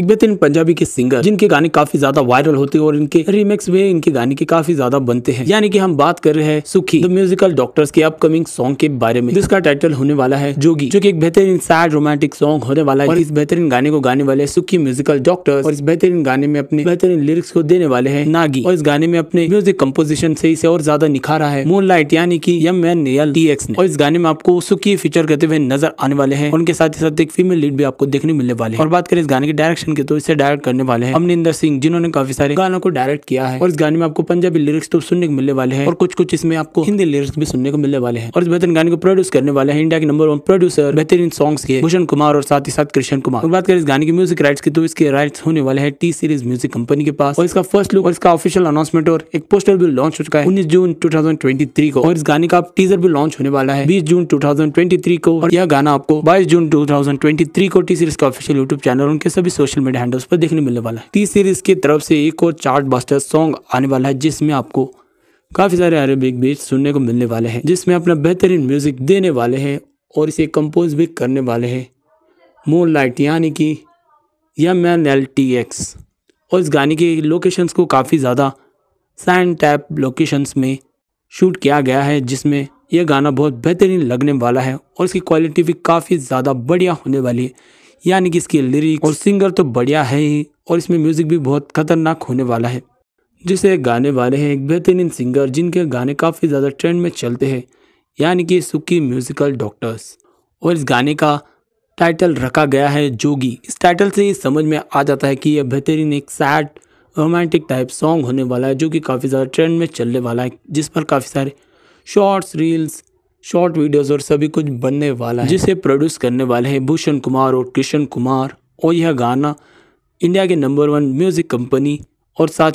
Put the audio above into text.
एक बेहतरीन पंजाबी के सिंगर जिनके गाने काफी ज्यादा वायरल होते हैं और इनके रिमिक्स भी इनके गाने के काफी ज्यादा बनते हैं यानी कि हम बात कर रहे हैं सुखी द म्यूजिकल डॉक्टर्स के अपकमिंग सॉन्ग के बारे में जिसका टाइटल होने वाला है जोगी जो कि एक बेहतरीन सैड रोमांटिक सॉन्ग होने वाला है और इस बेहतरीन गाने को गाने वाले सुखी म्यूजिकल डॉक्टर और इस बेहतरीन गाने में अपने बेहतरीन लिरिक्स को देने वाले है नागी और इस गाने में अपने म्यूजिक कम्पोजिशन से इसे और ज्यादा निखा रहा है मून लाइट यानी की M N L T X और इस गाने में आपको सुखी फीचर करते हुए नजर आने वाले हैं उनके साथ ही साथ एक फीमेल लीड भी आपको देखने मिलने वाले और बात करें इस गाने के डायरेक्शन प्रोडक्शन के तो इसे डायरेक्ट करने वाले हैं अमनिंदर सिंह जिन्होंने काफी सारे गानों को डायरेक्ट किया है और इस गाने में आपको पंजाबी लिरिक्स तो सुनने को मिलने वाले हैं और कुछ कुछ इसमें आपको हिंदी लिरिक्स भी सुनने को मिलने वाले हैं और इस बेहतरीन गाने को प्रोड्यूस करने वाले हैं इंडिया के नंबर वन प्रोड्यूसर बेहतरीन सॉन्ग्स के भूषण कुमार और साथ ही साथ कृष्ण कुमार और बात करें इस गाने की म्यूजिक राइट्स की तो इसके राइट्स होने वाले हैं टी सीरीज म्यूजिक कंपनी के पास और इसका फर्स्ट लुक और इसका ऑफिशियल अनाउंसमेंट और एक पोस्टर भी लॉन्च हो चुका है उन्नीस जून टू को और इस गाने का टीजर भी लॉन्च होने वाला है बीस जून टू को और यह गाना आपको बाईस जून टू को टी सीरीज का ऑफिशियल यूट्यूब चैनल उनके सभी सोशल सोशल मीडिया हैंडल्स पर देखने मिलने वाला है टी सीरीज की तरफ से एक और चार्ट बस्टर सॉन्ग आने वाला है जिसमें आपको काफ़ी सारे अरेबिक बीच सुनने को मिलने वाले हैं जिसमें अपना बेहतरीन म्यूज़िक देने वाले हैं और इसे कंपोज भी करने वाले हैं मून लाइट यानी कि M N L T X और इस गाने के लोकेशंस को काफ़ी ज़्यादा सैंड टैप लोकेशंस में शूट किया गया है जिसमें यह गाना बहुत बेहतरीन लगने वाला है और इसकी क्वालिटी भी काफ़ी ज़्यादा बढ़िया होने वाली है यानी कि इसके लिरिक्स और सिंगर तो बढ़िया है ही और इसमें म्यूज़िक भी बहुत खतरनाक होने वाला है जिसे गाने वाले हैं एक बेहतरीन सिंगर जिनके गाने काफ़ी ज़्यादा ट्रेंड में चलते हैं यानी कि सुकी म्यूज़िकल डॉक्टर्स और इस गाने का टाइटल रखा गया है जोगी इस टाइटल से ही समझ में आ जाता है कि यह बेहतरीन एक सैड रोमांटिक टाइप सॉन्ग होने वाला है जो कि काफ़ी ज़्यादा ट्रेंड में चलने वाला है जिस पर काफ़ी सारे शॉर्ट्स रील्स शॉर्ट वीडियोस और सभी कुछ बनने वाला है जिसे प्रोड्यूस करने वाले हैं भूषण कुमार और किशन कुमार और यह गाना इंडिया के नंबर वन म्यूज़िक कंपनी और साथ